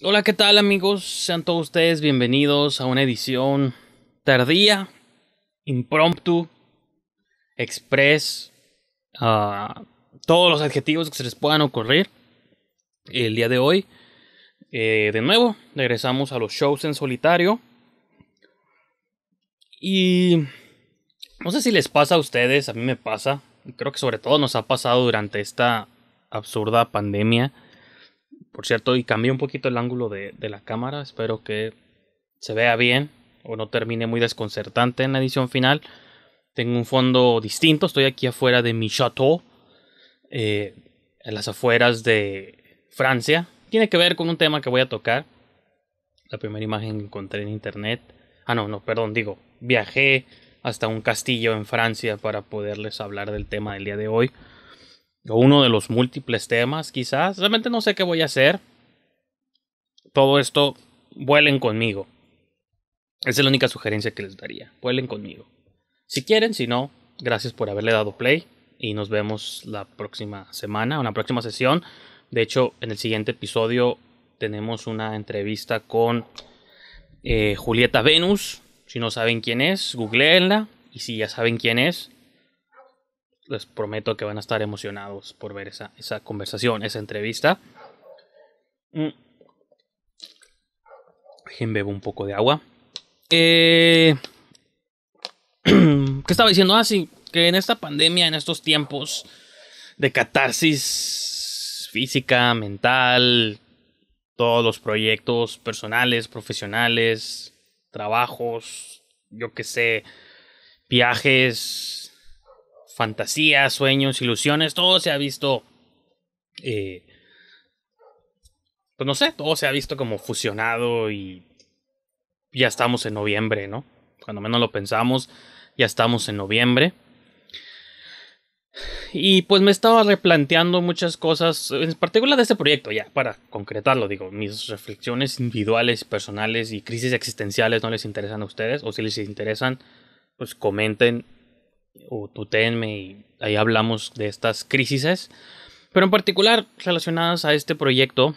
Hola, ¿qué tal amigos? Sean todos ustedes bienvenidos a una edición tardía, impromptu, express, a todos los adjetivos que se les puedan ocurrir. El día de hoy, eh, de nuevo, regresamos a los shows en solitario. Y no sé si les pasa a ustedes, a mí me pasa, creo que sobre todo nos ha pasado durante esta absurda pandemia por cierto, y cambié un poquito el ángulo de, la cámara. Espero que se vea bien o no termine muy desconcertante en la edición final. Tengo un fondo distinto. Estoy aquí afuera de mi chateau. Eh, en las afueras de Francia. Tiene que ver con un tema que voy a tocar. La primera imagen que encontré en internet. Ah, no, no, perdón, digo, viajé hasta un castillo en Francia para poderles hablar del tema del día de hoy uno de los múltiples temas, quizás. Realmente no sé qué voy a hacer. Todo esto, vuelen conmigo. Esa es la única sugerencia que les daría. Vuelen conmigo. Si quieren, si no, gracias por haberle dado play y nos vemos la próxima semana, una próxima sesión. De hecho, en el siguiente episodio tenemos una entrevista con eh, Julieta Venus. Si no saben quién es, googleenla. Y si ya saben quién es, les prometo que van a estar emocionados por ver esa, conversación, esa entrevista. Déjenme beber un poco de agua. Eh, ¿Qué estaba diciendo? Ah, sí, que en esta pandemia, en estos tiempos de catarsis física, mental, todos los proyectos personales, profesionales, trabajos, yo qué sé, viajes, fantasías, sueños, ilusiones, todo se ha visto, eh, pues no sé, todo se ha visto como fusionado y ya estamos en noviembre, ¿no? Cuando menos lo pensamos, ya estamos en noviembre. Y pues me estaba replanteando muchas cosas, en particular de este proyecto, ya, para concretarlo, digo, mis reflexiones individuales, personales y crisis existenciales no les interesan a ustedes, o si les interesan, pues comenten o tutéenme y ahí hablamos de estas crisis, pero en particular relacionadas a este proyecto,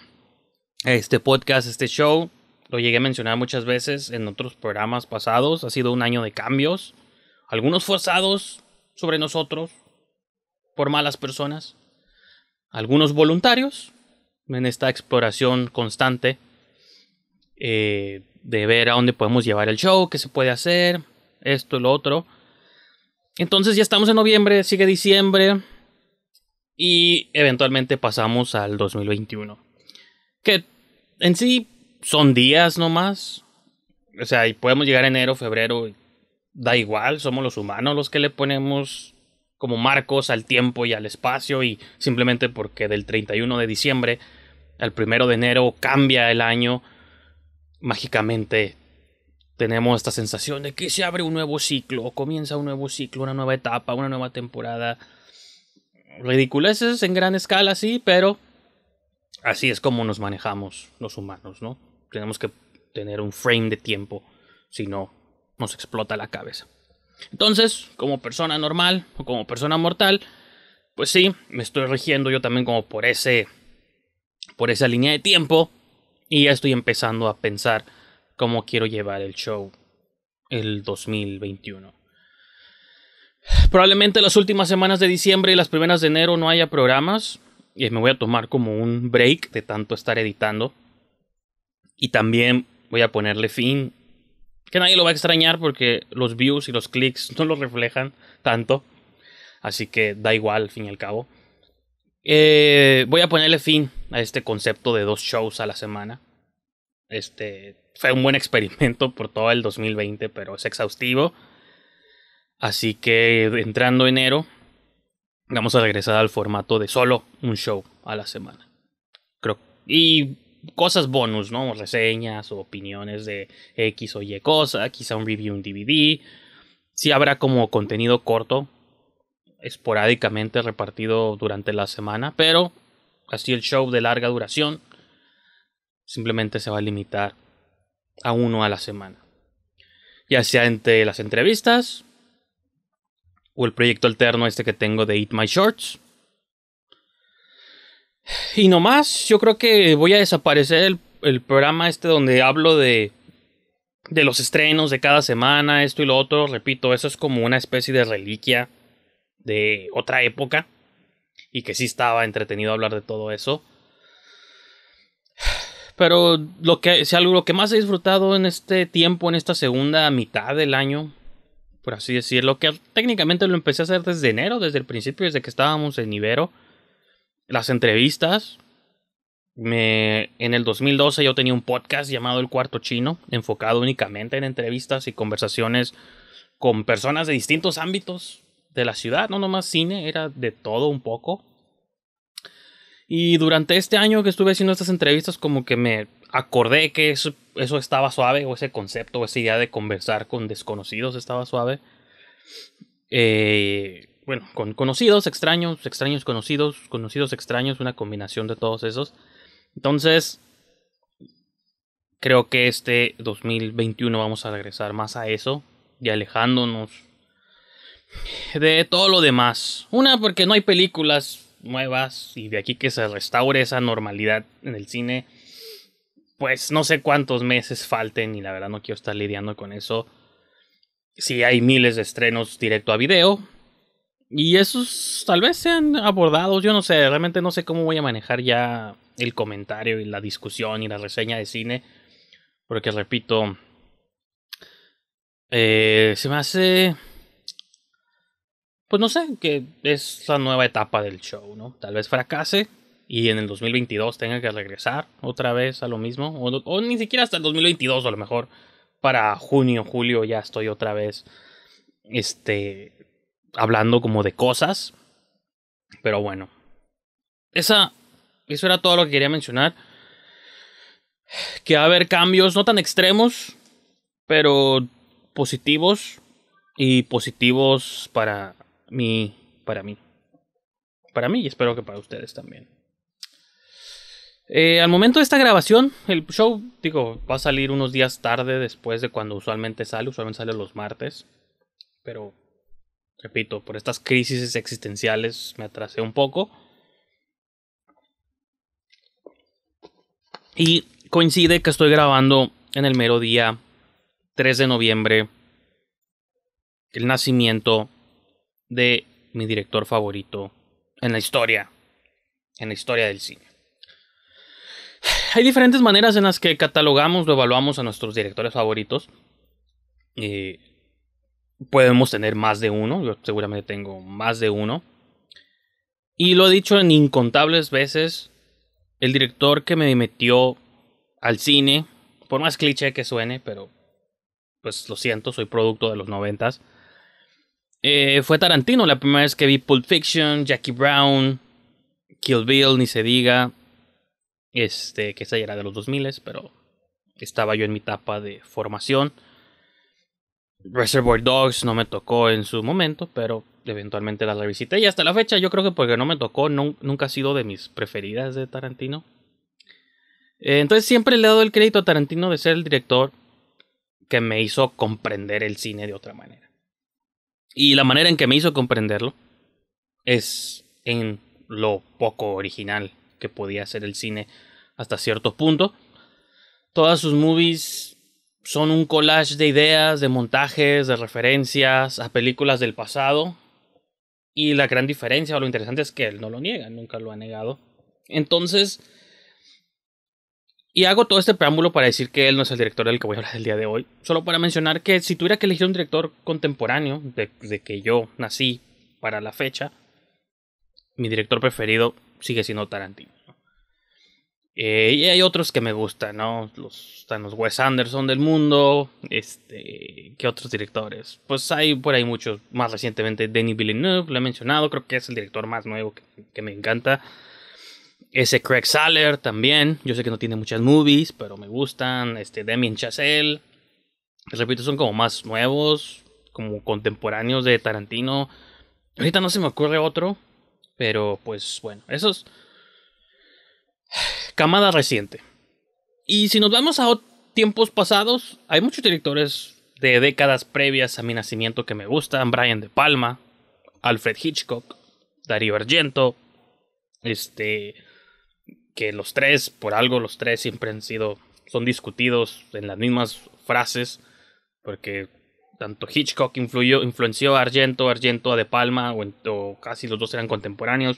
este podcast, este show. Lo llegué a mencionar muchas veces en otros programas pasados. Ha sido un año de cambios, algunos forzados sobre nosotros por malas personas, algunos voluntarios en esta exploración constante eh, de ver a dónde podemos llevar el show, qué se puede hacer, esto, lo otro. Entonces ya estamos en noviembre, sigue diciembre y eventualmente pasamos al 2021. Que en sí son días nomás. O sea, y podemos llegar a enero, febrero, da igual, somos los humanos los que le ponemos como marcos al tiempo y al espacio y simplemente porque del 31 de diciembre al 1 de enero cambia el año, mágicamente tenemos esta sensación de que se abre un nuevo ciclo, o comienza un nuevo ciclo, una nueva etapa, una nueva temporada. Ridiculeces en gran escala, sí, pero así es como nos manejamos los humanos, ¿no? Tenemos que tener un frame de tiempo, si no, nos explota la cabeza. Entonces, como persona normal o como persona mortal, pues sí, me estoy rigiendo yo también como por ese por esa línea de tiempo y ya estoy empezando a pensar cómo quiero llevar el show el 2021. Probablemente las últimas semanas de diciembre y las primeras de enero no haya programas. Y me voy a tomar como un break de tanto estar editando. Y también voy a ponerle fin. Que nadie lo va a extrañar porque los views y los clics no lo reflejan tanto. Así que da igual, al fin y al cabo. Eh, voy a ponerle fin a este concepto de dos shows a la semana. Este, fue un buen experimento por todo el 2020, pero es exhaustivo. Así que entrando enero, vamos a regresar al formato de solo un show a la semana. Creo. Y cosas bonus, ¿no? Reseñas o opiniones de X o Y cosa, quizá un review, un DVD. Sí habrá como contenido corto, esporádicamente repartido durante la semana, pero así el show de larga duración simplemente se va a limitar a uno a la semana. Ya sea entre las entrevistas o el proyecto alterno este que tengo de Eat My Shorts. Y nomás, yo creo que voy a desaparecer el, programa este donde hablo de, de los estrenos de cada semana, esto y lo otro. Repito, eso es como una especie de reliquia de otra época. Y que sí estaba entretenido hablar de todo eso. Pero lo que, sea lo que más he disfrutado en este tiempo, en esta segunda mitad del año, por así decirlo, que técnicamente lo empecé a hacer desde enero, desde el principio, desde que estábamos en Ibero. Las entrevistas. en el 2012 yo tenía un podcast llamado El Cuarto Chino, enfocado únicamente en entrevistas y conversaciones con personas de distintos ámbitos de la ciudad, no nomás cine, era de todo un poco. Y durante este año que estuve haciendo estas entrevistas, como que me acordé que eso, estaba suave, o ese concepto, o esa idea de conversar con desconocidos estaba suave. Eh, bueno, con conocidos, extraños, extraños, conocidos, conocidos, extraños, una combinación de todos esos. Entonces, creo que este 2021 vamos a regresar más a eso y alejándonos de todo lo demás. Una, porque no hay películas nuevas y de aquí que se restaure esa normalidad en el cine, pues no sé cuántos meses falten y la verdad no quiero estar lidiando con eso. Si hay miles de estrenos directo a video y esos tal vez sean abordados, yo no sé, realmente no sé cómo voy a manejar ya el comentario y la discusión y la reseña de cine, porque repito, eh, se me hace pues no sé, que es la nueva etapa del show, ¿no? Tal vez fracase y en el 2022 tenga que regresar otra vez a lo mismo, o, ni siquiera hasta el 2022 a lo mejor, para junio, julio ya estoy otra vez, este, hablando como de cosas, pero bueno, esa, eso era todo lo que quería mencionar, que va a haber cambios no tan extremos, pero positivos y positivos para mi, para mí. Para mí y espero que para ustedes también. Eh, al momento de esta grabación, el show, digo, va a salir unos días tarde después de cuando usualmente sale, usualmente sale los martes, pero, repito, por estas crisis existenciales me atrasé un poco. Y coincide que estoy grabando en el mero día 3 de noviembre el nacimiento de mi director favorito en la historia, en la historia del cine. Hay diferentes maneras en las que catalogamos o evaluamos a nuestros directores favoritos. Eh, podemos tener más de uno, yo seguramente tengo más de uno. Y lo he dicho en incontables veces, el director que me metió al cine, por más cliché que suene, pero pues lo siento, soy producto de los noventas. Eh, fue Tarantino la primera vez que vi Pulp Fiction, Jackie Brown, Kill Bill, ni se diga. Este, que esa era de los 2000, pero estaba yo en mi etapa de formación. Reservoir Dogs no me tocó en su momento, pero eventualmente la revisité. Y hasta la fecha, yo creo que porque no me tocó, nunca ha sido de mis preferidas de Tarantino. Eh, entonces siempre le he dado el crédito a Tarantino de ser el director que me hizo comprender el cine de otra manera. Y la manera en que me hizo comprenderlo es en lo poco original que podía ser el cine hasta cierto punto. Todas sus movies son un collage de ideas, de montajes, de referencias a películas del pasado. Y la gran diferencia o lo interesante es que él no lo niega, nunca lo ha negado. Entonces, y hago todo este preámbulo para decir que él no es el director del que voy a hablar el día de hoy, solo para mencionar que si tuviera que elegir un director contemporáneo, de, que yo nací para la fecha, mi director preferido sigue siendo Tarantino. Eh, y hay otros que me gustan, ¿no? Los, están los Wes Anderson del mundo. Este. ¿Qué otros directores? Pues hay por ahí muchos. Más recientemente, Denis Villeneuve, lo he mencionado. Creo que es el director más nuevo que me encanta. Ese Craig Saller también. Yo sé que no tiene muchas movies, pero me gustan. Este Damien Chazelle. repito, son como más nuevos, como contemporáneos de Tarantino. Ahorita no se me ocurre otro, pero pues bueno, esos. Camada reciente. Y si nos vamos a tiempos pasados, hay muchos directores de décadas previas a mi nacimiento que me gustan. Brian De Palma, Alfred Hitchcock, Darío Argento, este, que los tres, por algo los tres siempre han sido, son discutidos en las mismas frases, porque tanto Hitchcock influyó, influenció a Argento, Argento a De Palma, o, casi los dos eran contemporáneos.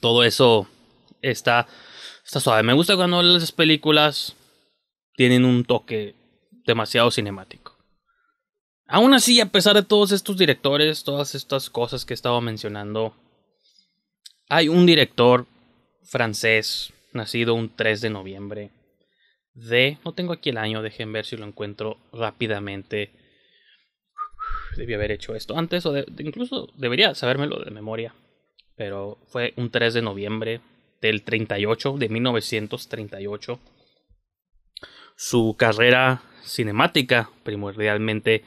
Todo eso está, está suave. Me gusta cuando las películas tienen un toque demasiado cinemático. Aún así, a pesar de todos estos directores, todas estas cosas que estaba mencionando, hay un director francés, nacido un 3 de noviembre de... No tengo aquí el año, dejen ver si lo encuentro rápidamente. Debí haber hecho esto antes, o incluso debería sabérmelo de memoria. Pero fue un 3 de noviembre del 38, de 1938. Su carrera cinemática primordialmente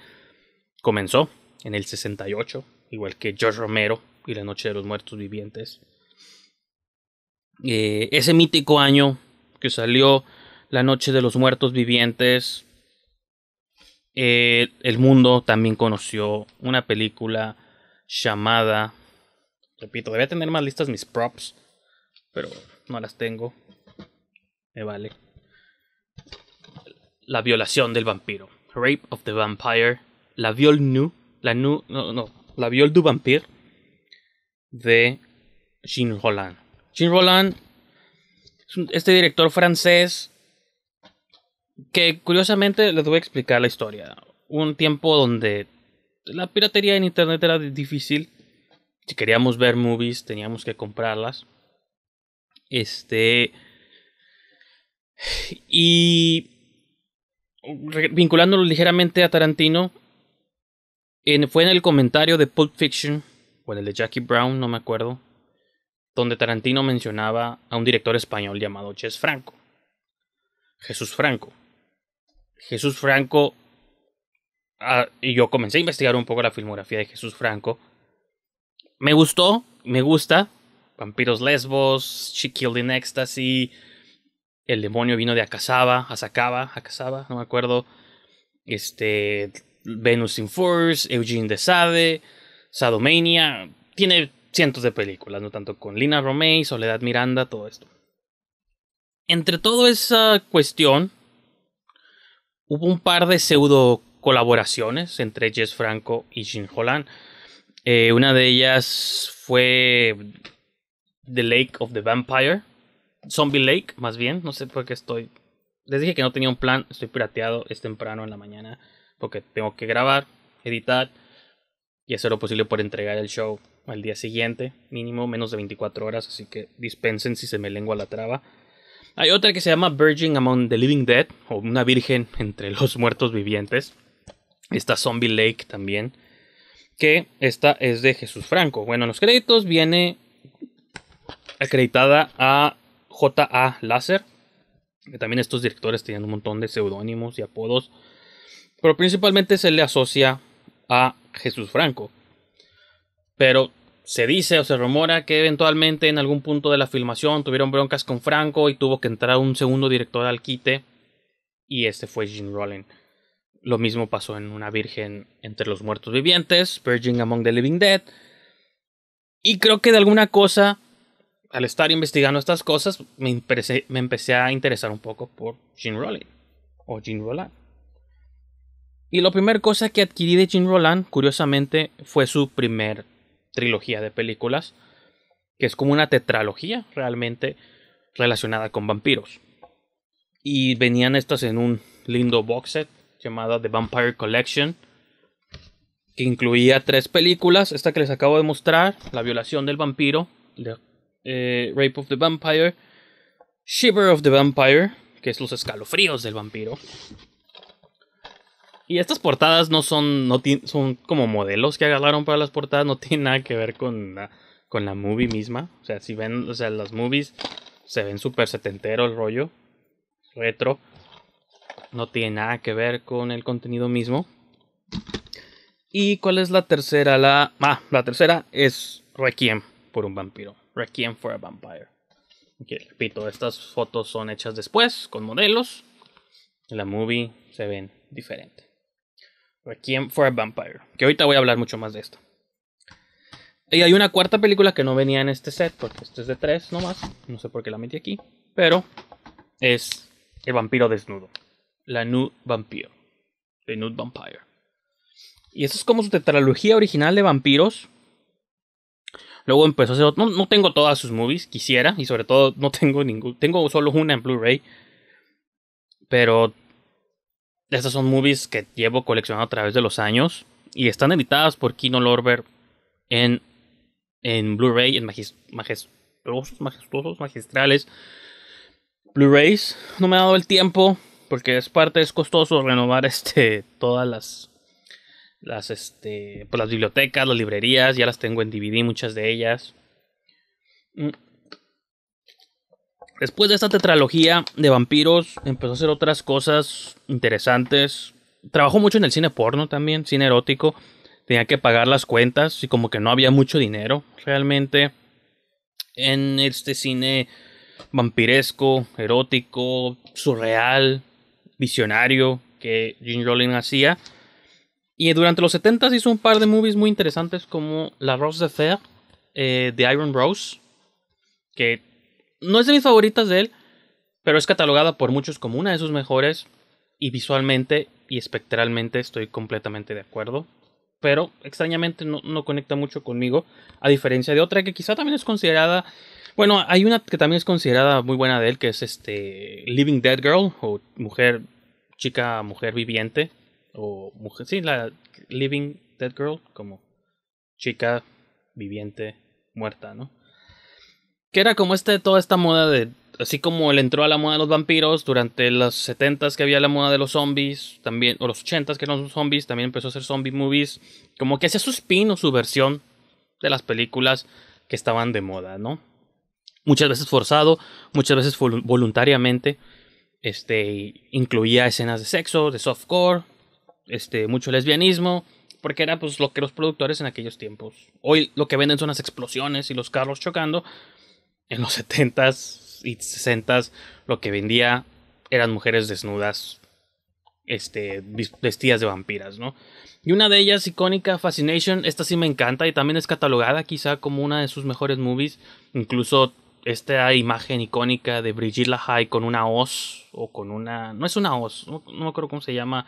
comenzó en el 68, igual que George Romero y La Noche de los Muertos Vivientes. Eh, ese mítico año que salió La Noche de los Muertos Vivientes, eh, el mundo también conoció una película llamada, repito, debía tener más listas mis props, pero no las tengo, me vale. La violación del vampiro, Rape of the Vampire, La Viol Nu, La Nu, no, La Viol du Vampire de Jean Holland. Jean Roland, este director francés, que curiosamente les voy a explicar la historia. Un tiempo donde la piratería en internet era difícil. Si queríamos ver movies, teníamos que comprarlas. Este. Y. Vinculándolo ligeramente a Tarantino, fue en el comentario de Pulp Fiction, o en el de Jackie Brown, no me acuerdo, donde Tarantino mencionaba a un director español llamado Ches Franco. Jesús Franco. Jesús Franco. Ah, y yo comencé a investigar un poco la filmografía de Jesús Franco. Me gustó, me gusta. Vampiros Lesbos, She Killed in Ecstasy, El demonio vino de Akasaba, Asakaba, Akasaba, no me acuerdo. Este, Venus in Force, Eugene de Sade, Sadomania. Tiene cientos de películas, no tanto con Lina Romay, Soledad Miranda, todo esto. Entre toda esa cuestión, hubo un par de pseudo colaboraciones entre Jess Franco y Jim Holland. Eh, una de ellas fue The Lake of the Vampire, Zombie Lake, más bien, no sé por qué estoy. Les dije que no tenía un plan, estoy pirateado, es temprano en la mañana, porque tengo que grabar, editar y hacer lo posible por entregar el show al día siguiente, mínimo menos de 24 horas, así que dispensen si se me lengua la traba. Hay otra que se llama Virgin Among the Living Dead, o una virgen entre los muertos vivientes. Está Zombie Lake también, que esta es de Jesús Franco. Bueno, en los créditos viene acreditada a J.A. Lasser, que también estos directores tienen un montón de seudónimos y apodos, pero principalmente se le asocia a Jesús Franco. Pero se dice o se rumora que eventualmente en algún punto de la filmación tuvieron broncas con Franco y tuvo que entrar un segundo director al quite y este fue Jean Rollin. Lo mismo pasó en Una Virgen entre los muertos vivientes, Virgin Among the Living Dead. Y creo que de alguna cosa, al estar investigando estas cosas, me, empecé, a interesar un poco por Jean Rollin o Jean Roland. Y la primera cosa que adquirí de Jean Roland, curiosamente, fue su primer trilogía de películas, que es como una tetralogía realmente relacionada con vampiros. Y venían estas en un lindo box set llamada The Vampire Collection, que incluía tres películas, esta que les acabo de mostrar, La violación del vampiro, eh, Rape of the Vampire, Shiver of the Vampire, que es los escalofríos del vampiro, y estas portadas no son, no son como modelos que agarraron para las portadas, no tienen nada que ver con la, con la movie misma. O sea, si ven, o sea, las movies se ven súper setentero el rollo, retro. No tiene nada que ver con el contenido mismo. ¿Y cuál es la tercera? La, ah, la tercera es Requiem por un vampiro. Requiem for a Vampire. Okay, repito, estas fotos son hechas después con modelos. En la movie se ven diferentes. Requiem for a Vampire, que ahorita voy a hablar mucho más de esto. Y hay una cuarta película que no venía en este set, porque este es de tres nomás, no sé por qué la metí aquí, pero es El vampiro desnudo, La Nude Vampire, The Nude Vampire. Y eso es como su tetralogía original de vampiros. Luego empezó a hacer, no, no tengo todas sus movies, quisiera, y sobre todo no tengo ningún, tengo solo una en Blu-ray. Pero estas son movies que llevo coleccionando a través de los años y están editadas por Kino Lorber en, Blu-ray, en majestuosos, magistrales. Blu-rays, no me ha dado el tiempo porque es parte, es costoso renovar este, todas las, las, este, pues las bibliotecas, las librerías, ya las tengo en DVD, muchas de ellas. Mm, Después de esta tetralogía de vampiros, empezó a hacer otras cosas interesantes. Trabajó mucho en el cine porno también, cine erótico. Tenía que pagar las cuentas y como que no había mucho dinero realmente en este cine vampiresco, erótico, surreal, visionario que Jim Rowling hacía. Y durante los 70s hizo un par de movies muy interesantes como La Rose de Fer, eh, de Iron Rose, que no es de mis favoritas de él, pero es catalogada por muchos como una de sus mejores. Y visualmente y espectralmente estoy completamente de acuerdo. Pero extrañamente no, no conecta mucho conmigo. A diferencia de otra que quizá también es considerada. Bueno, hay una que también es considerada muy buena de él, que es este. Living Dead Girl. O mujer. Chica, mujer viviente. O mujer. Sí, la Living Dead Girl. Como chica viviente muerta, ¿no? Que era como este, toda esta moda de. Así como él entró a la moda de los vampiros durante los 70s que había la moda de los zombies, también, o los 80s que eran los zombies, también empezó a hacer zombie movies. Como que hacía su spin o su versión de las películas que estaban de moda, ¿no? Muchas veces forzado, muchas veces voluntariamente. Este, incluía escenas de sexo, de softcore, este, mucho lesbianismo, porque era pues lo que los productores en aquellos tiempos. Hoy lo que venden son las explosiones y los carros chocando, en los 70s y 60s lo que vendía eran mujeres desnudas, este, vestidas de vampiras, ¿no? Y una de ellas, icónica, Fascination, esta sí me encanta y también es catalogada quizá como una de sus mejores movies. Incluso esta imagen icónica de Brigitte High con una hoz o con una... No es una hoz, no, me acuerdo cómo se llama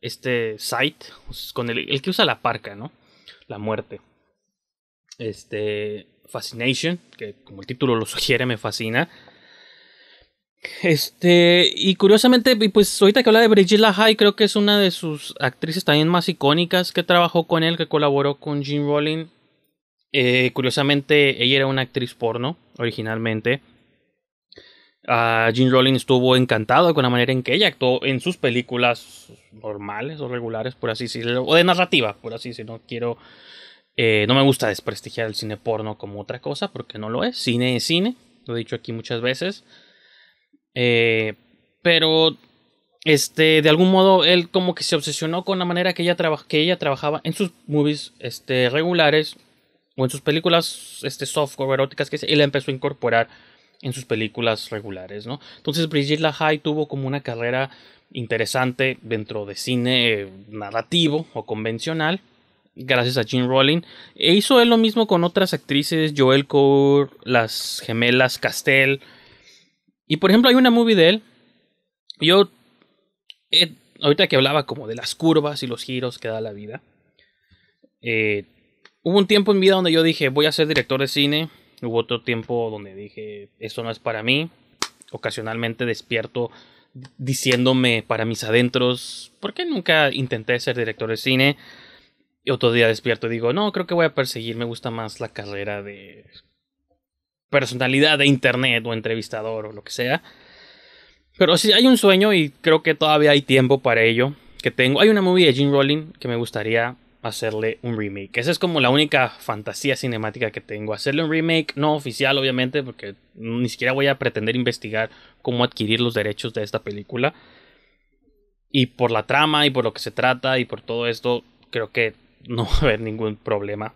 este Sight con el, el que usa la parca, ¿no? La muerte. Este, Fascination, que como el título lo sugiere, me fascina. Este, y curiosamente, pues ahorita que habla de Brigitte High, creo que es una de sus actrices también más icónicas que trabajó con él, que colaboró con Jim Rowling. Eh, curiosamente, ella era una actriz porno originalmente. Gene ah, Jim Rowling estuvo encantado con la manera en que ella actuó en sus películas normales o regulares, por así decirlo, o de narrativa, por así decirlo. quiero eh, no me gusta desprestigiar el cine porno como otra cosa, porque no lo es. Cine es cine, lo he dicho aquí muchas veces. Eh, pero, este, de algún modo, él como que se obsesionó con la manera que ella, que ella trabajaba en sus movies este, regulares o en sus películas este, software eróticas que la empezó a incorporar en sus películas regulares, ¿no? Entonces Brigitte Lahaye tuvo como una carrera interesante dentro de cine eh, narrativo o convencional gracias a Jim Rowling. E hizo él lo mismo con otras actrices, Joel Cour, las gemelas Castell. Y por ejemplo, hay una movie de él. Yo, eh, ahorita que hablaba como de las curvas y los giros que da la vida, eh, hubo un tiempo en mi vida donde yo dije, voy a ser director de cine. Hubo otro tiempo donde dije, ...eso no es para mí. Ocasionalmente despierto diciéndome para mis adentros, ¿por qué nunca intenté ser director de cine? Y otro día despierto y digo, no, creo que voy a perseguir, me gusta más la carrera de personalidad de internet o entrevistador o lo que sea. Pero sí, hay un sueño y creo que todavía hay tiempo para ello. Que tengo. Hay una movie de Jim Rowling que me gustaría hacerle un remake. Esa es como la única fantasía cinemática que tengo. Hacerle un remake, no oficial, obviamente, porque ni siquiera voy a pretender investigar cómo adquirir los derechos de esta película. Y por la trama y por lo que se trata y por todo esto, creo que no va a haber ningún problema.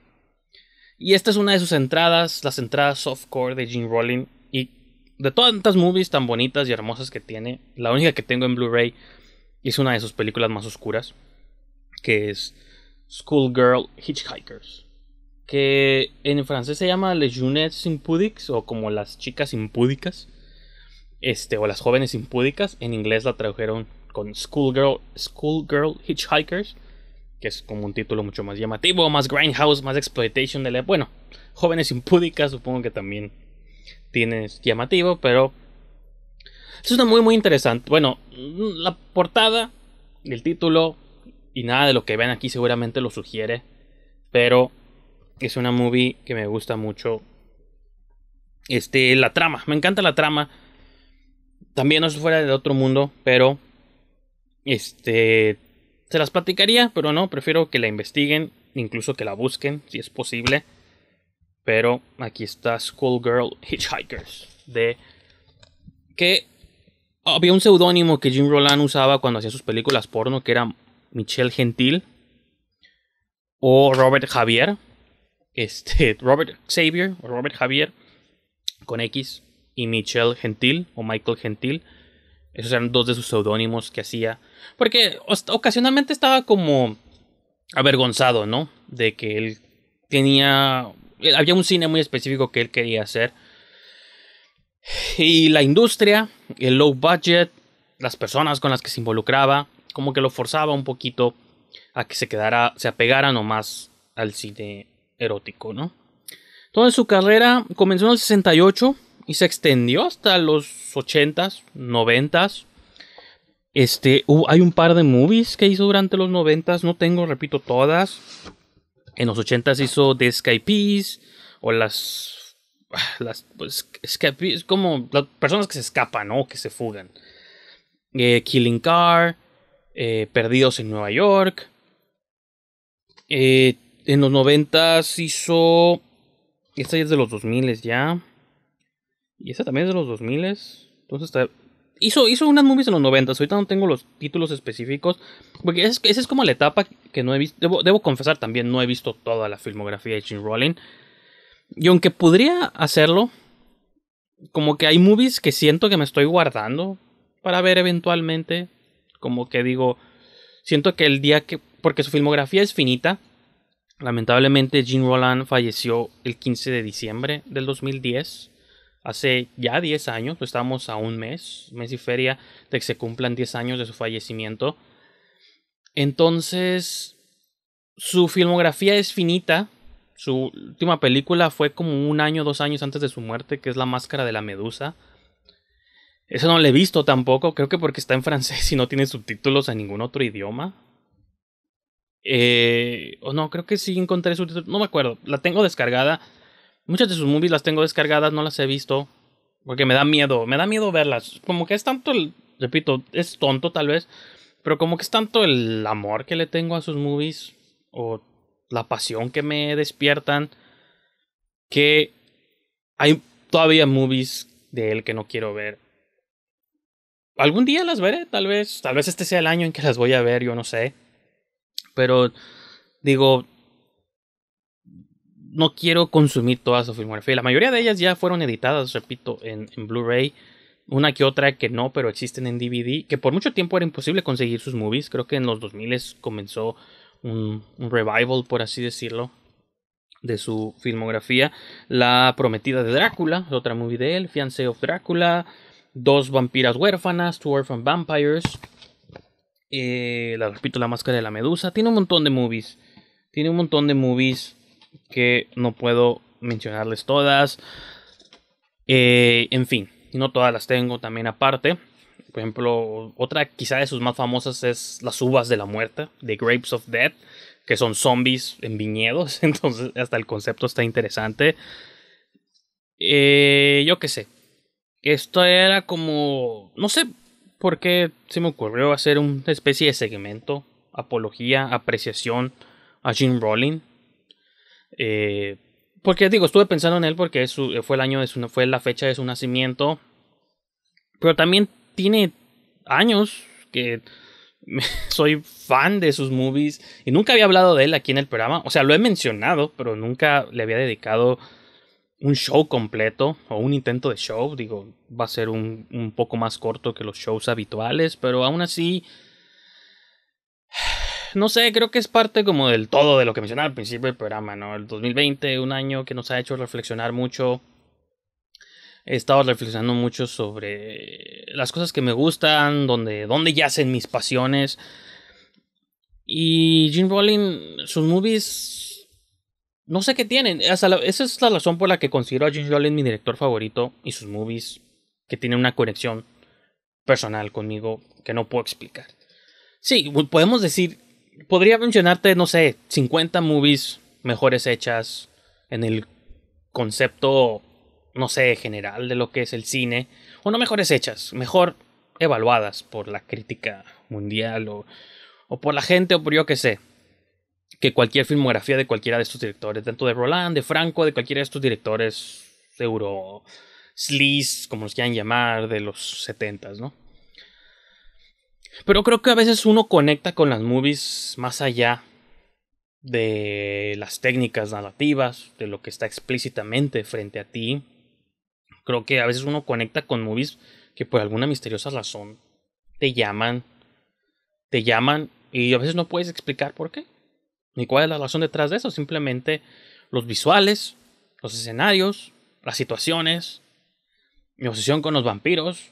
Y esta es una de sus entradas, las entradas softcore de Gene Rowling. Y de todas tantas movies tan bonitas y hermosas que tiene, la única que tengo en Blu-ray es una de sus películas más oscuras, que es Schoolgirl Hitchhikers. Que en francés se llama Les Jeunes Impudiques o como las chicas impúdicas. Este, o las jóvenes impúdicas. En inglés la tradujeron con Schoolgirl, Schoolgirl Hitchhikers que es como un título mucho más llamativo, más grindhouse, más exploitation de la... Bueno, Jóvenes Impúdicas supongo que también tienes llamativo, pero... Es una muy muy interesante. Bueno, la portada, el título y nada de lo que ven aquí seguramente lo sugiere, pero es una movie que me gusta mucho. Este, la trama, me encanta la trama. También no es fuera de otro mundo, pero este se las platicaría, pero no, prefiero que la investiguen, incluso que la busquen, si es posible. Pero aquí está Schoolgirl Hitchhikers, de que había un seudónimo que Jim Roland usaba cuando hacía sus películas porno, que era Michelle Gentil o Robert Javier, este Robert Xavier o Robert Javier con X y Michelle Gentil o Michael Gentil esos eran dos de sus seudónimos que hacía. Porque ocasionalmente estaba como avergonzado, ¿no? De que él tenía... Había un cine muy específico que él quería hacer. Y la industria, el low budget, las personas con las que se involucraba, como que lo forzaba un poquito a que se quedara, se apegara nomás al cine erótico, ¿no? Entonces su carrera comenzó en el 68 y se extendió hasta los 80s, 90s. Este, hay un par de movies que hizo durante los 90s, no tengo, repito, todas. En los 80s hizo The Skypees o las ah, las pues, Es como las personas que se escapan, ¿no? Que se fugan. Eh, Killing Car, eh, Perdidos en Nueva York. Eh, en los 90s hizo esta ya es de los 2000 ya. Y esa también es de los 2000. Entonces Hizo, hizo unas movies en los 90. Ahorita no tengo los títulos específicos. Porque esa es, como la etapa que no he visto. Debo, confesar también, no he visto toda la filmografía de Jim Rowling. Y aunque podría hacerlo, como que hay movies que siento que me estoy guardando para ver eventualmente. Como que digo, siento que el día que. Porque su filmografía es finita. Lamentablemente, Gene Roland falleció el 15 de diciembre del 2010 hace ya 10 años, pues, estamos a un mes, mes y feria de que se cumplan 10 años de su fallecimiento. Entonces, su filmografía es finita. Su última película fue como un año, dos años antes de su muerte, que es La Máscara de la Medusa. Eso no lo he visto tampoco, creo que porque está en francés y no tiene subtítulos a ningún otro idioma. Eh, o no, creo que sí encontré subtítulos, no me acuerdo, la tengo descargada Muchas de sus movies las tengo descargadas, no las he visto. Porque me da miedo, me da miedo verlas. Como que es tanto el. Repito, es tonto tal vez. Pero como que es tanto el amor que le tengo a sus movies. O la pasión que me despiertan. Que hay todavía movies de él que no quiero ver. Algún día las veré, tal vez. Tal vez este sea el año en que las voy a ver, yo no sé. Pero digo, no quiero consumir toda su filmografía. La mayoría de ellas ya fueron editadas, repito, en, Blu-ray. Una que otra que no, pero existen en DVD. Que por mucho tiempo era imposible conseguir sus movies. Creo que en los 2000 comenzó un, revival, por así decirlo, de su filmografía. La prometida de Drácula, otra movie de él. Fiancé of Drácula. Dos vampiras huérfanas, Two Orphan Vampires. Eh, la repito, La Máscara de la Medusa. Tiene un montón de movies. Tiene un montón de movies que no puedo mencionarles todas. Eh, en fin, no todas las tengo también aparte. Por ejemplo, otra quizá de sus más famosas es Las Uvas de la Muerte, The Grapes of Death, que son zombies en viñedos. Entonces, hasta el concepto está interesante. Eh, yo qué sé. Esto era como. No sé por qué se me ocurrió hacer una especie de segmento, apología, apreciación a Jim Rowling. Eh, porque digo, estuve pensando en él porque fue el año de su, fue la fecha de su nacimiento. Pero también tiene años que soy fan de sus movies y nunca había hablado de él aquí en el programa. O sea, lo he mencionado, pero nunca le había dedicado un show completo o un intento de show. Digo, va a ser un, un poco más corto que los shows habituales, pero aún así no sé, creo que es parte como del todo de lo que mencionaba al principio del programa, ¿no? El 2020, un año que nos ha hecho reflexionar mucho. He estado reflexionando mucho sobre las cosas que me gustan, donde, dónde yacen mis pasiones. Y Jim Rowling, sus movies, no sé qué tienen. esa es la razón por la que considero a Jim Rowling mi director favorito y sus movies que tienen una conexión personal conmigo que no puedo explicar. Sí, podemos decir podría mencionarte, no sé, 50 movies mejores hechas en el concepto, no sé, general de lo que es el cine. O no mejores hechas, mejor evaluadas por la crítica mundial o, o por la gente o por yo que sé. Que cualquier filmografía de cualquiera de estos directores, tanto de Roland, de Franco, de cualquiera de estos directores euro sleaze, como los quieran llamar, de los 70s, ¿no? Pero creo que a veces uno conecta con las movies más allá de las técnicas narrativas, de lo que está explícitamente frente a ti. Creo que a veces uno conecta con movies que por alguna misteriosa razón te llaman, te llaman y a veces no puedes explicar por qué, ni cuál es la razón detrás de eso, simplemente los visuales, los escenarios, las situaciones, mi obsesión con los vampiros.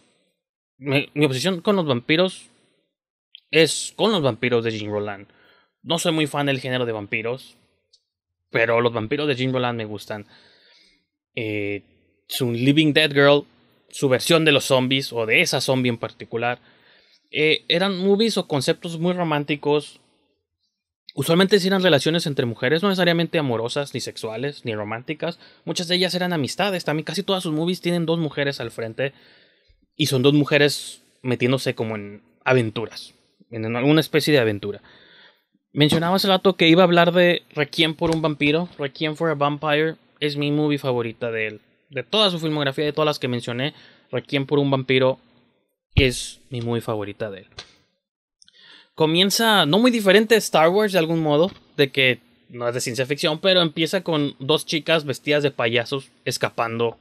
Mi, obsesión con los vampiros es con los vampiros de Jean Roland. No soy muy fan del género de vampiros, pero los vampiros de Jim Roland me gustan. Eh, su Living Dead Girl, su versión de los zombies, o de esa zombie en particular, eh, eran movies o conceptos muy románticos. Usualmente eran relaciones entre mujeres, no necesariamente amorosas, ni sexuales, ni románticas. Muchas de ellas eran amistades. También casi todas sus movies tienen dos mujeres al frente. Y son dos mujeres metiéndose como en aventuras en alguna especie de aventura. Mencionaba hace rato que iba a hablar de Requiem por un vampiro. Requiem for a Vampire es mi movie favorita de él. De toda su filmografía, de todas las que mencioné, Requiem por un vampiro es mi movie favorita de él. Comienza no muy diferente a Star Wars de algún modo, de que no es de ciencia ficción, pero empieza con dos chicas vestidas de payasos escapando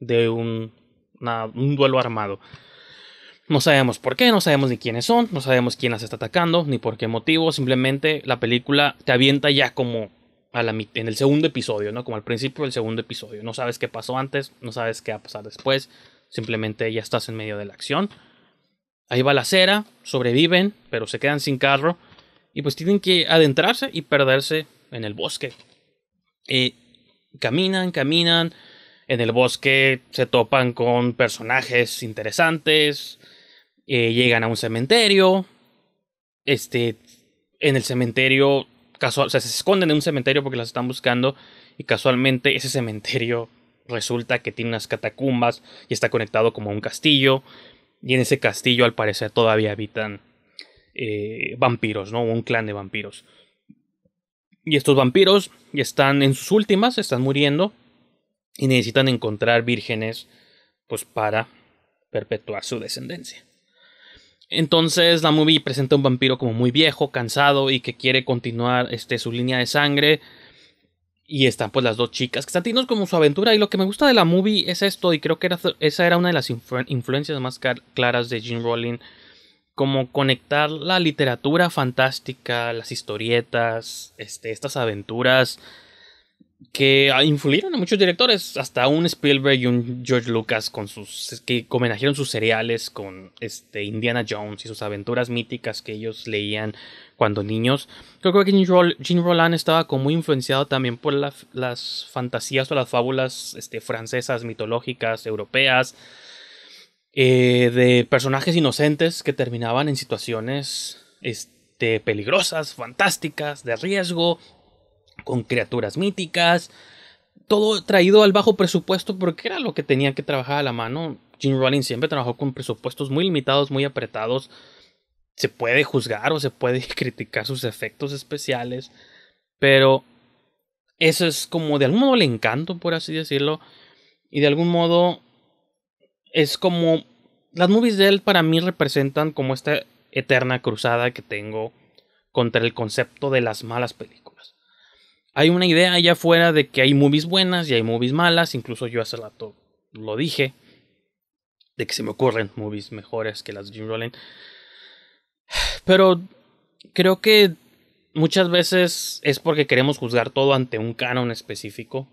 de un duelo armado. No sabemos por qué, no sabemos ni quiénes son, no sabemos quién las está atacando, ni por qué motivo. Simplemente la película te avienta ya como a la, en el segundo episodio, ¿no? Como al principio del segundo episodio. No sabes qué pasó antes, no sabes qué va a pasar después. Simplemente ya estás en medio de la acción. Ahí va la cera sobreviven, pero se quedan sin carro. Y pues tienen que adentrarse y perderse en el bosque. Y caminan, caminan. En el bosque se topan con personajes interesantes eh, llegan a un cementerio. Este. En el cementerio. Casual, se esconden en un cementerio porque las están buscando. Y casualmente ese cementerio resulta que tiene unas catacumbas y está conectado como a un castillo. Y en ese castillo, al parecer, todavía habitan eh, vampiros, ¿no? Un clan de vampiros. Y estos vampiros están en sus últimas, están muriendo. Y necesitan encontrar vírgenes, pues para perpetuar su descendencia. Entonces la movie presenta un vampiro como muy viejo, cansado y que quiere continuar este, su línea de sangre. Y están pues las dos chicas que están teniendo como su aventura. Y lo que me gusta de la movie es esto. Y creo que era, esa era una de las influencias más claras de Jim Rowling. Como conectar la literatura fantástica, las historietas, este, estas aventuras que ah, influyeron a muchos directores, hasta un Spielberg y un George Lucas con sus que homenajearon sus seriales con este Indiana Jones y sus aventuras míticas que ellos leían cuando niños. Creo que Jean Roland estaba como muy influenciado también por las fantasías o las fábulas este, francesas, mitológicas, europeas, eh, de personajes inocentes que terminaban en situaciones este, peligrosas, fantásticas, de riesgo, con criaturas míticas, todo traído al bajo presupuesto porque era lo que tenía que trabajar a la mano. Jim Rowling siempre trabajó con presupuestos muy limitados, muy apretados. Se puede juzgar o se puede criticar sus efectos especiales, pero eso es como de algún modo el encanto, por así decirlo, y de algún modo es como las movies de él para mí representan como esta eterna cruzada que tengo contra el concepto de las malas películas hay una idea allá afuera de que hay movies buenas y hay movies malas. Incluso yo hace rato lo dije. De que se me ocurren movies mejores que las de Jim Rowling. Pero creo que muchas veces es porque queremos juzgar todo ante un canon específico.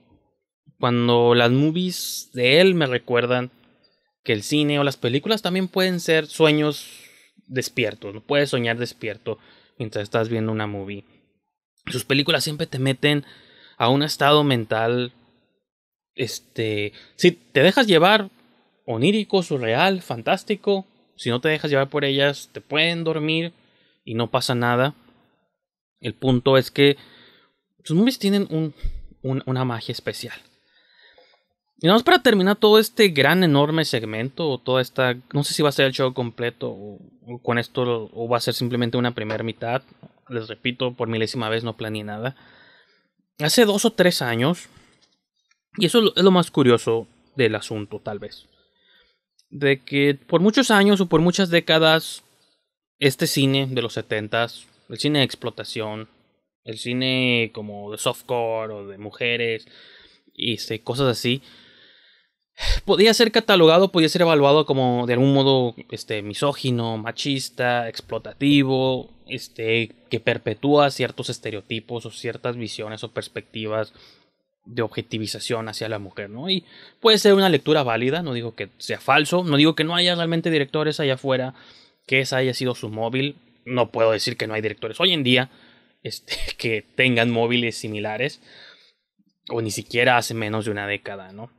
Cuando las movies de él me recuerdan que el cine o las películas también pueden ser sueños despiertos. No puedes soñar despierto mientras estás viendo una movie. Sus películas siempre te meten a un estado mental. Este. Si te dejas llevar, onírico, surreal, fantástico. Si no te dejas llevar por ellas, te pueden dormir y no pasa nada. El punto es que sus movies tienen una magia especial. Y nada más para terminar todo este gran, enorme segmento, o toda esta. No sé si va a ser el show completo, o, con esto, o, va a ser simplemente una primera mitad. Les repito, por milésima vez no planeé nada. Hace dos o tres años, y eso es lo más curioso del asunto, tal vez. De que por muchos años o por muchas décadas, este cine de los 70s, el cine de explotación, el cine como de softcore o de mujeres, y este, cosas así podía ser catalogado, podía ser evaluado como de algún modo este, misógino, machista, explotativo, este, que perpetúa ciertos estereotipos o ciertas visiones o perspectivas de objetivización hacia la mujer, ¿no? Y puede ser una lectura válida, no digo que sea falso, no digo que no haya realmente directores allá afuera, que esa haya sido su móvil, no puedo decir que no hay directores hoy en día este, que tengan móviles similares, o ni siquiera hace menos de una década, ¿no?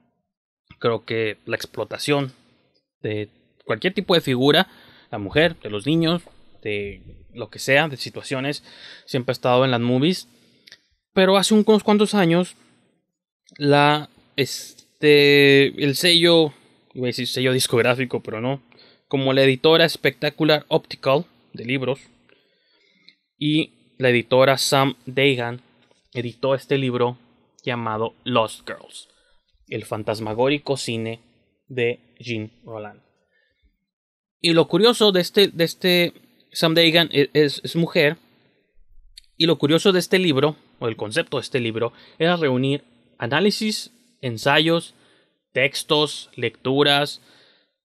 Creo que la explotación de cualquier tipo de figura, la mujer, de los niños, de lo que sea, de situaciones, siempre ha estado en las movies. Pero hace unos cuantos años, la, este, el sello, iba a decir sello discográfico, pero no, como la editora Spectacular Optical de libros y la editora Sam Dagan editó este libro llamado Lost Girls el fantasmagórico cine de Jean Roland. Y lo curioso de este, de este Sam Dagan e, es, mujer, y lo curioso de este libro, o el concepto de este libro, era reunir análisis, ensayos, textos, lecturas,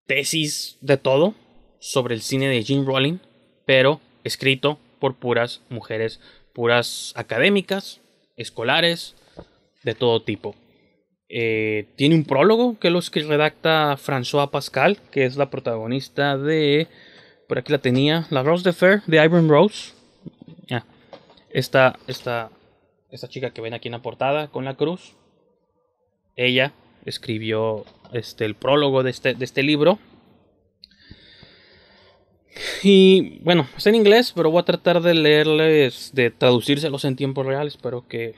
tesis, de todo sobre el cine de Jean Rowling, pero escrito por puras mujeres, puras académicas, escolares, de todo tipo. Eh, tiene un prólogo que los que redacta François Pascal, que es la protagonista de. Por aquí la tenía. La Rose de Fer, de Iron Rose. esta, esta, chica que ven aquí en la portada con la cruz. Ella escribió este, el prólogo de este, de este libro. Y bueno, está en inglés, pero voy a tratar de leerles, de traducírselos en tiempo real. Espero que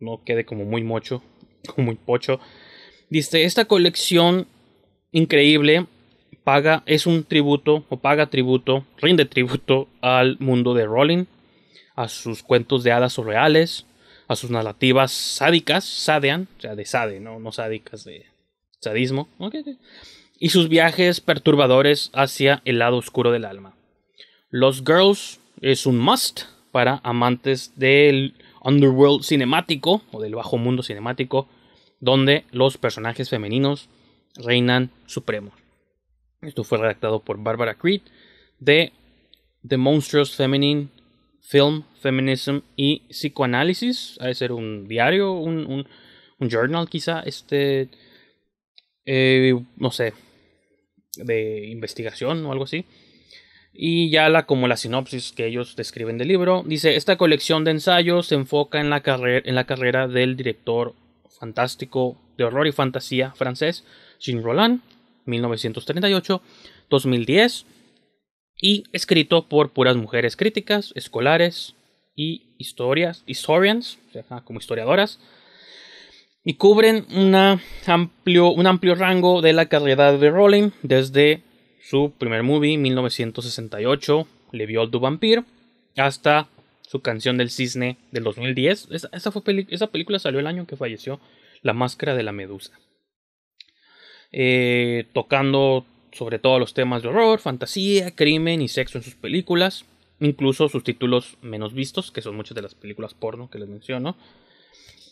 no quede como muy mocho muy pocho. Dice, esta colección increíble paga, es un tributo o paga tributo, rinde tributo al mundo de Rowling, a sus cuentos de hadas surreales, a sus narrativas sádicas, sadean, o sea, de sade, no, sádicas, de sadismo, y sus viajes perturbadores hacia el lado oscuro del alma. Los Girls es un must para amantes del underworld cinemático o del bajo mundo cinemático donde los personajes femeninos reinan supremos. Esto fue redactado por Barbara Creed de The Monstrous Feminine Film, Feminism y Psicoanálisis. Ha de ser un diario, un, un, journal quizá, este, eh, no sé, de investigación o algo así. Y ya la, como la sinopsis que ellos describen del libro, dice, esta colección de ensayos se enfoca en la, en la carrera del director fantástico de horror y fantasía francés, Jean Roland, 1938-2010, y escrito por puras mujeres críticas, escolares y historias, historians, como historiadoras, y cubren amplio, un amplio rango de la carrera de Roland desde su primer movie, 1968, Le Viol du Vampire, hasta su canción del cisne del 2010. Esa, película salió el año que falleció La Máscara de la Medusa. Eh, tocando sobre todo los temas de horror, fantasía, crimen y sexo en sus películas, incluso sus títulos menos vistos, que son muchas de las películas porno que les menciono.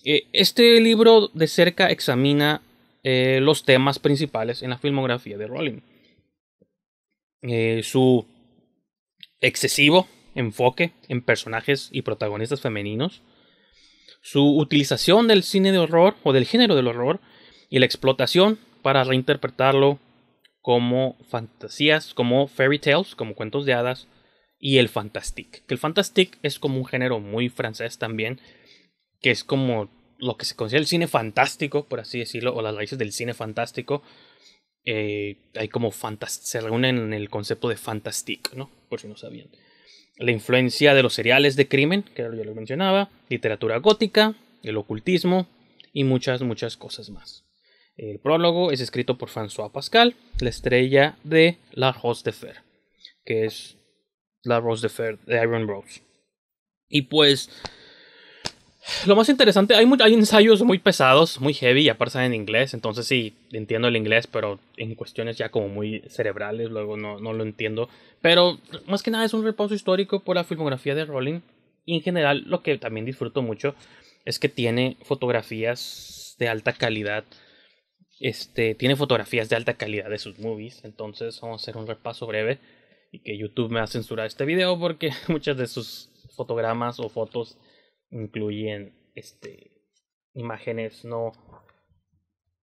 Eh, este libro de cerca examina eh, los temas principales en la filmografía de Rowling eh, su excesivo enfoque en personajes y protagonistas femeninos, su utilización del cine de horror o del género del horror y la explotación para reinterpretarlo como fantasías, como fairy tales, como cuentos de hadas y el fantastic, Que el fantastic es como un género muy francés también, que es como lo que se considera el cine fantástico, por así decirlo, o las raíces del cine fantástico, eh, hay como se reúnen en el concepto de fantastic, ¿no? Por si no sabían. La influencia de los seriales de crimen, que ya lo mencionaba, literatura gótica, el ocultismo y muchas, muchas cosas más. El prólogo es escrito por François Pascal, la estrella de La Rose de Fer, que es La Rose de Fer de Iron Rose. Y pues lo más interesante, hay, hay ensayos muy pesados, muy heavy, y aparte en inglés, entonces sí, entiendo el inglés, pero en cuestiones ya como muy cerebrales, luego no, no lo entiendo. Pero más que nada es un repaso histórico por la filmografía de Rowling, y en general lo que también disfruto mucho es que tiene fotografías de alta calidad, este, tiene fotografías de alta calidad de sus movies, entonces vamos a hacer un repaso breve, y que YouTube me ha censurado este video porque muchas de sus fotogramas o fotos incluyen este, imágenes no,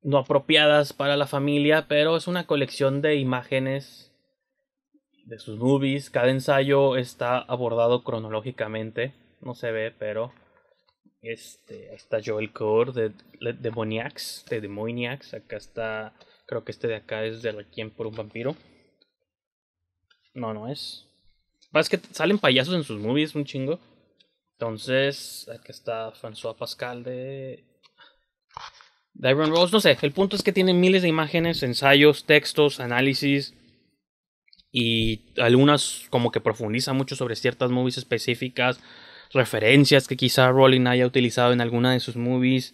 no apropiadas para la familia, pero es una colección de imágenes de sus movies. Cada ensayo está abordado cronológicamente, no se ve, pero este, ahí está Joel Core de Demoniacs, de Demoniacs. Acá está, creo que este de acá es de Requiem por un vampiro. No, no es. Pasa es que salen payasos en sus movies, un chingo. Entonces, aquí está François Pascal de Iron Rose. No sé, el punto es que tiene miles de imágenes, ensayos, textos, análisis. Y algunas como que profundiza mucho sobre ciertas movies específicas, referencias que quizá Rowling haya utilizado en alguna de sus movies.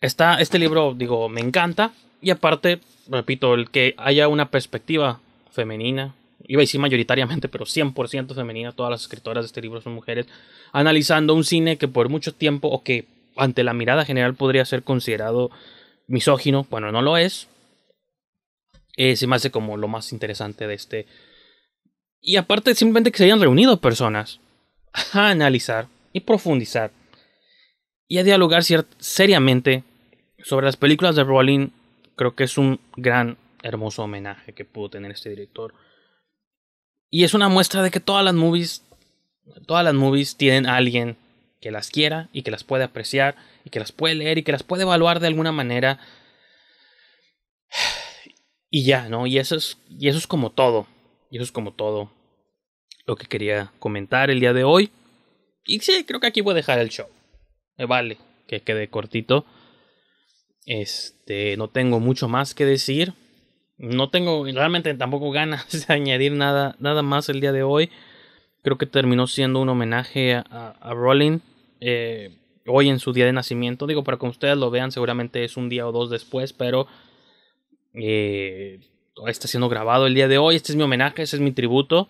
Está, este libro, digo, me encanta. Y aparte, repito, el que haya una perspectiva femenina iba a decir mayoritariamente, pero 100% femenina, todas las escritoras de este libro son mujeres, analizando un cine que por mucho tiempo, o que ante la mirada general podría ser considerado misógino, bueno, no lo es, eh, se me hace como lo más interesante de este. Y aparte, simplemente que se hayan reunido personas a analizar y profundizar y a dialogar seriamente sobre las películas de Rowling, creo que es un gran, hermoso homenaje que pudo tener este director y es una muestra de que todas las movies, todas las movies tienen a alguien que las quiera y que las puede apreciar y que las puede leer y que las puede evaluar de alguna manera. Y ya, ¿no? Y eso es, y eso es como todo. Y eso es como todo lo que quería comentar el día de hoy. Y sí, creo que aquí voy a dejar el show. Me vale que quede cortito. Este, no tengo mucho más que decir no tengo realmente tampoco ganas de añadir nada, nada más el día de hoy. Creo que terminó siendo un homenaje a, a, eh, hoy en su día de nacimiento. Digo, para que ustedes lo vean, seguramente es un día o dos después, pero eh, está siendo grabado el día de hoy. Este es mi homenaje, este es mi tributo.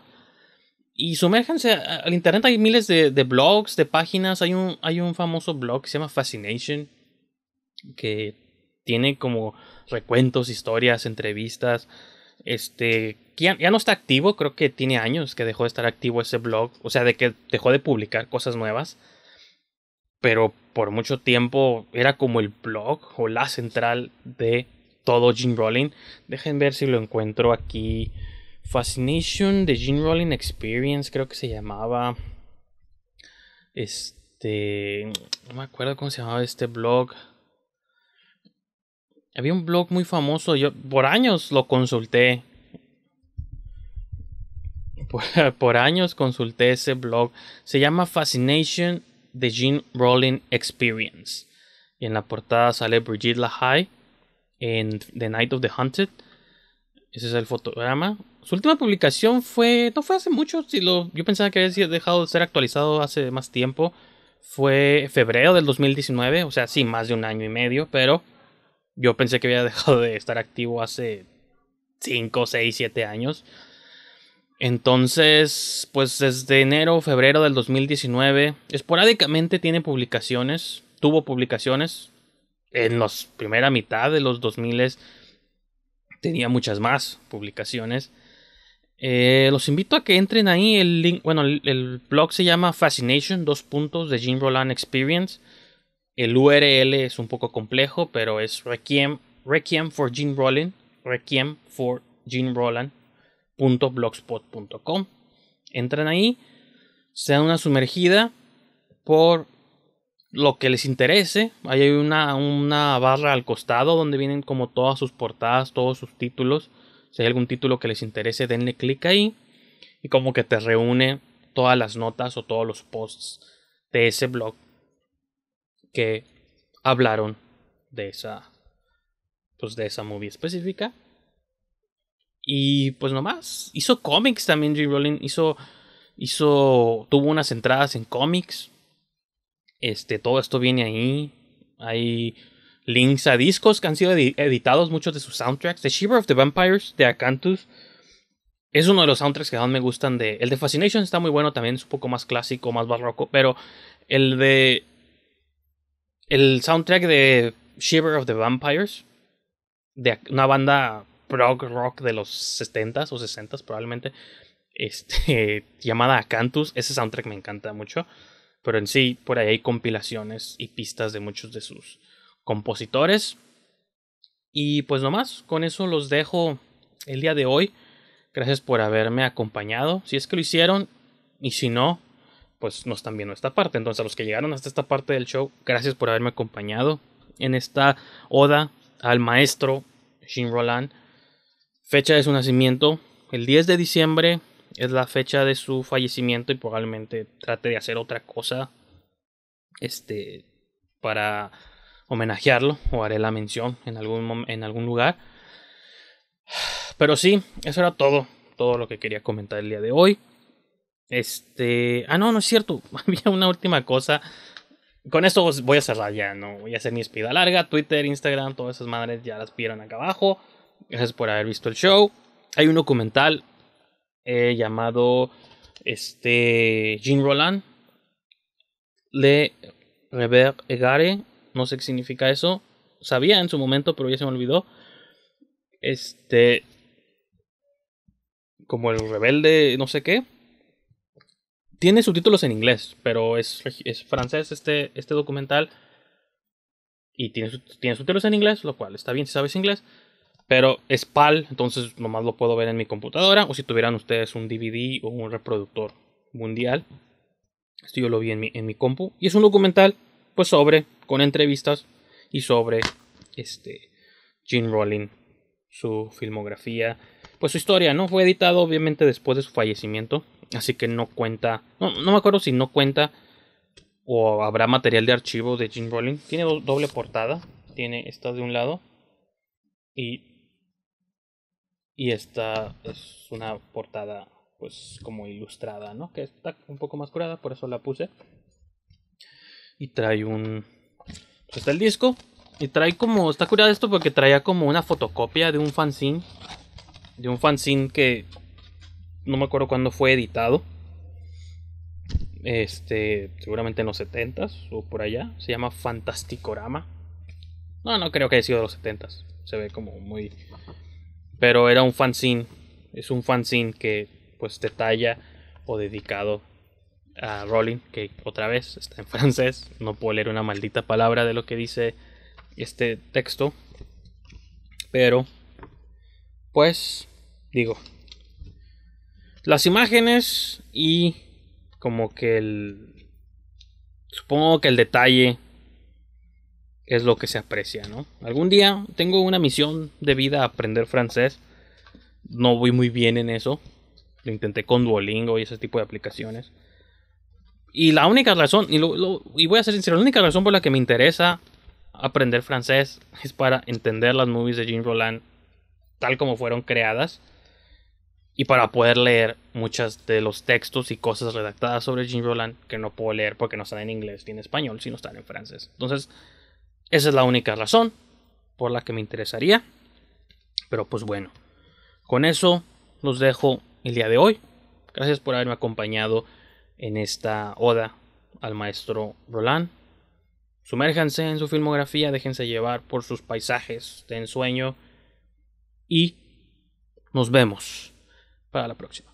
Y sumérjanse al internet, hay miles de, blogs, de páginas. Hay un, hay un famoso blog que se llama Fascination, que tiene como recuentos, historias, entrevistas. Este, ya, no está activo, creo que tiene años que dejó de estar activo ese blog, o sea, de que dejó de publicar cosas nuevas. Pero por mucho tiempo era como el blog o la central de todo Gene Rowling. Dejen ver si lo encuentro aquí. Fascination de Gene Rowling Experience, creo que se llamaba. Este. No me acuerdo cómo se llamaba este blog. Había un blog muy famoso, yo por años lo consulté. Por, años consulté ese blog. Se llama Fascination The Gene Rolling Experience. Y en la portada sale Brigitte Lahaye. en The Night of the Hunted. Ese es el fotograma. Su última publicación fue. No fue hace mucho. Si lo, yo pensaba que había dejado de ser actualizado hace más tiempo. Fue febrero del 2019. O sea, sí, más de un año y medio. Pero yo pensé que había dejado de estar activo hace 5, 6, 7 años. Entonces, pues desde enero, febrero del 2019, esporádicamente tiene publicaciones, tuvo publicaciones. En la primera mitad de los 2000 tenía muchas más publicaciones. Eh, los invito a que entren ahí. El link, bueno, el, el blog se llama Fascination, dos puntos de Jim Roland Experience. El URL es un poco complejo, pero es requiem, for Gene Roland, requiem for Gene Roland Entran ahí, se dan una sumergida por lo que les interese. hay una, una barra al costado donde vienen como todas sus portadas, todos sus títulos. Si hay algún título que les interese, denle clic ahí. Y como que te reúne todas las notas o todos los posts de ese blog que hablaron de esa, pues de esa movie específica. Y pues nomás, hizo cómics también J. Rowling, hizo, hizo, tuvo unas entradas en cómics. Este, todo esto viene ahí. Hay links a discos que han sido editados, muchos de sus soundtracks. The Shiver of the Vampires de Acanthus es uno de los soundtracks que más me gustan de... El de Fascination está muy bueno también, es un poco más clásico, más barroco, pero el de el soundtrack de Shiver of the Vampires, de una banda prog rock de los 70s o 60s probablemente, este, llamada Acanthus. Ese soundtrack me encanta mucho, pero en sí por ahí hay compilaciones y pistas de muchos de sus compositores. Y pues nomás, con eso los dejo el día de hoy. Gracias por haberme acompañado. Si es que lo hicieron y si no, pues no están viendo esta parte. Entonces a los que llegaron hasta esta parte del show, gracias por haberme acompañado en esta oda al maestro Shin Roland. Fecha de su nacimiento, el 10 de diciembre es la fecha de su fallecimiento y probablemente trate de hacer otra cosa este para homenajearlo o haré la mención en algún en algún lugar. Pero sí, eso era todo, todo lo que quería comentar el día de hoy. Este. Ah, no, no es cierto. Había una última cosa. Con esto voy a cerrar ya. No voy a hacer mi espida larga. Twitter, Instagram, todas esas madres ya las vieron acá abajo. Gracias por haber visto el show. Hay un documental eh, llamado este, Jean Roland. Le Rever Egare. No sé qué significa eso. Sabía en su momento, pero ya se me olvidó. Este. Como el rebelde, no sé qué tiene subtítulos en inglés, pero es, es francés este, este documental. Y tiene, tiene subtítulos en inglés, lo cual está bien si sabes inglés. Pero es PAL, entonces nomás lo puedo ver en mi computadora. O si tuvieran ustedes un DVD o un reproductor mundial. Esto yo lo vi en mi, compu. Y es un documental, pues sobre, con entrevistas y sobre este Gene Rowling, su filmografía, pues su historia, ¿no? Fue editado obviamente después de su fallecimiento Así que no cuenta. No, me acuerdo si no cuenta o habrá material de archivo de Jim Rowling. Tiene doble portada. Tiene esta de un lado y. Y esta es pues, una portada, pues, como ilustrada, ¿no? Que está un poco más curada, por eso la puse. Y trae un. Pues, está el disco. Y trae como. Está curada esto porque traía como una fotocopia de un fanzine. De un fanzine que no me acuerdo cuándo fue editado. Este, seguramente en los 70s o por allá. Se llama Fantasticorama. No, no creo que haya sido de los 70s. Se ve como muy. Pero era un fanzine. Es un fanzine que, pues, detalla o dedicado a Rowling, que otra vez está en francés. No puedo leer una maldita palabra de lo que dice este texto. Pero, pues, digo, las imágenes y como que el... Supongo que el detalle es lo que se aprecia, ¿no? Algún día tengo una misión de vida aprender francés. No voy muy bien en eso. Lo intenté con Duolingo y ese tipo de aplicaciones. Y la única razón, y, voy a ser sincero, la única razón por la que me interesa aprender francés es para entender las movies de Jean Roland tal como fueron creadas y para poder leer muchas de los textos y cosas redactadas sobre Jean Roland que no puedo leer porque no están en inglés ni en español, sino están en francés. Entonces, esa es la única razón por la que me interesaría. Pero pues bueno, con eso los dejo el día de hoy. Gracias por haberme acompañado en esta oda al maestro Roland. Sumérjanse en su filmografía, déjense llevar por sus paisajes de ensueño y nos vemos para la próxima.